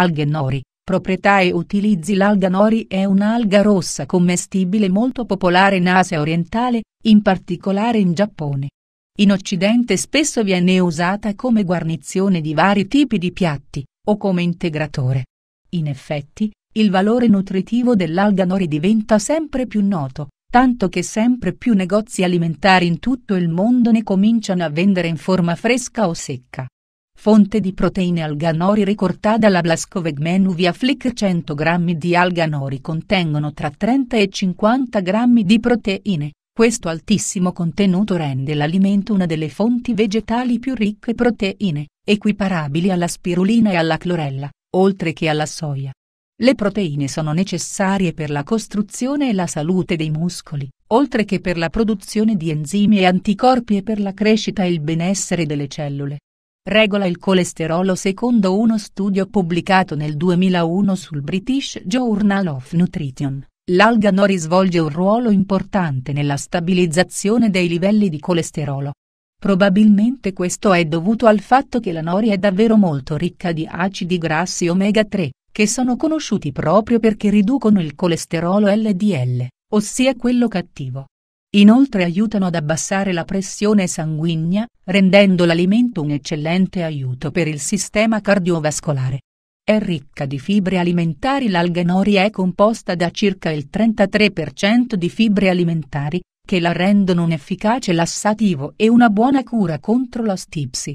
Alghe nori, proprietà e utilizzi L'alga nori è un'alga rossa commestibile molto popolare in Asia orientale, in particolare in Giappone. In Occidente spesso viene usata come guarnizione di vari tipi di piatti, o come integratore. In effetti, il valore nutritivo dell'alga nori diventa sempre più noto, tanto che sempre più negozi alimentari in tutto il mondo ne cominciano a vendere in forma fresca o secca. Fonte di proteine alganori ricortata dalla Blascoveg menu via Flick 100 g di alganori contengono tra 30 e 50 g di proteine. Questo altissimo contenuto rende l'alimento una delle fonti vegetali più ricche proteine, equiparabili alla spirulina e alla clorella, oltre che alla soia. Le proteine sono necessarie per la costruzione e la salute dei muscoli, oltre che per la produzione di enzimi e anticorpi e per la crescita e il benessere delle cellule regola il colesterolo secondo uno studio pubblicato nel 2001 sul British Journal of Nutrition. L'alga nori svolge un ruolo importante nella stabilizzazione dei livelli di colesterolo. Probabilmente questo è dovuto al fatto che la nori è davvero molto ricca di acidi grassi omega 3, che sono conosciuti proprio perché riducono il colesterolo LDL, ossia quello cattivo. Inoltre aiutano ad abbassare la pressione sanguigna, rendendo l'alimento un eccellente aiuto per il sistema cardiovascolare. È ricca di fibre alimentari L'alganoria è composta da circa il 33% di fibre alimentari, che la rendono un efficace lassativo e una buona cura contro la stipsi.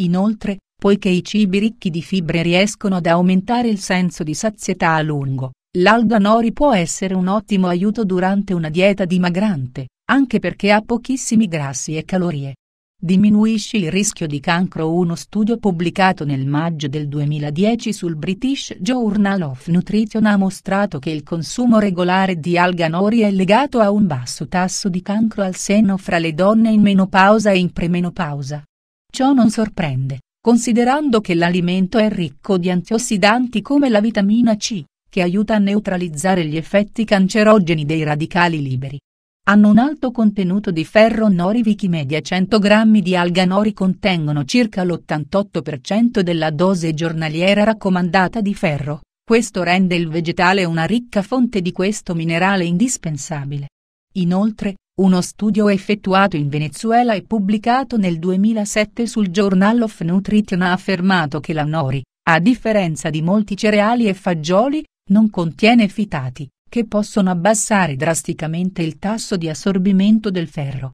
Inoltre, poiché i cibi ricchi di fibre riescono ad aumentare il senso di sazietà a lungo, l'alga nori può essere un ottimo aiuto durante una dieta dimagrante anche perché ha pochissimi grassi e calorie. Diminuisci il rischio di cancro Uno studio pubblicato nel maggio del 2010 sul British Journal of Nutrition ha mostrato che il consumo regolare di alga nori è legato a un basso tasso di cancro al seno fra le donne in menopausa e in premenopausa. Ciò non sorprende, considerando che l'alimento è ricco di antiossidanti come la vitamina C, che aiuta a neutralizzare gli effetti cancerogeni dei radicali liberi hanno un alto contenuto di ferro nori Wikimedia 100 grammi di alga nori contengono circa l'88% della dose giornaliera raccomandata di ferro, questo rende il vegetale una ricca fonte di questo minerale indispensabile. Inoltre, uno studio effettuato in Venezuela e pubblicato nel 2007 sul Journal of Nutrition ha affermato che la nori, a differenza di molti cereali e fagioli, non contiene fitati che possono abbassare drasticamente il tasso di assorbimento del ferro.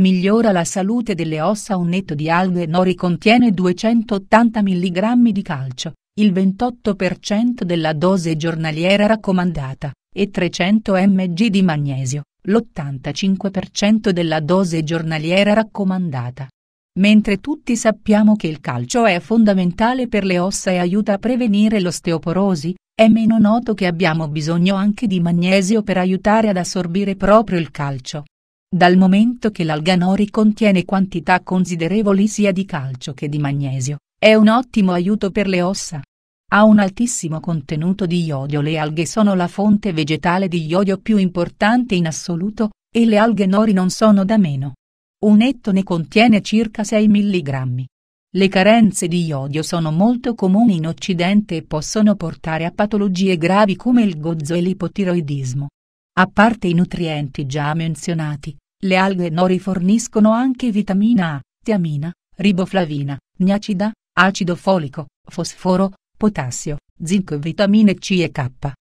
Migliora la salute delle ossa un netto di alghe nori contiene 280 mg di calcio, il 28% della dose giornaliera raccomandata, e 300 mg di magnesio, l'85% della dose giornaliera raccomandata. Mentre tutti sappiamo che il calcio è fondamentale per le ossa e aiuta a prevenire l'osteoporosi, è meno noto che abbiamo bisogno anche di magnesio per aiutare ad assorbire proprio il calcio. Dal momento che l'alganori contiene quantità considerevoli sia di calcio che di magnesio, è un ottimo aiuto per le ossa. Ha un altissimo contenuto di iodio le alghe sono la fonte vegetale di iodio più importante in assoluto, e le alghe nori non sono da meno. Un ettone contiene circa 6 mg. Le carenze di iodio sono molto comuni in Occidente e possono portare a patologie gravi come il gozzo e l'ipotiroidismo. A parte i nutrienti già menzionati, le alghe nori forniscono anche vitamina A, tiamina, riboflavina, niacida, acido folico, fosforo, potassio, zinco e vitamine C e K.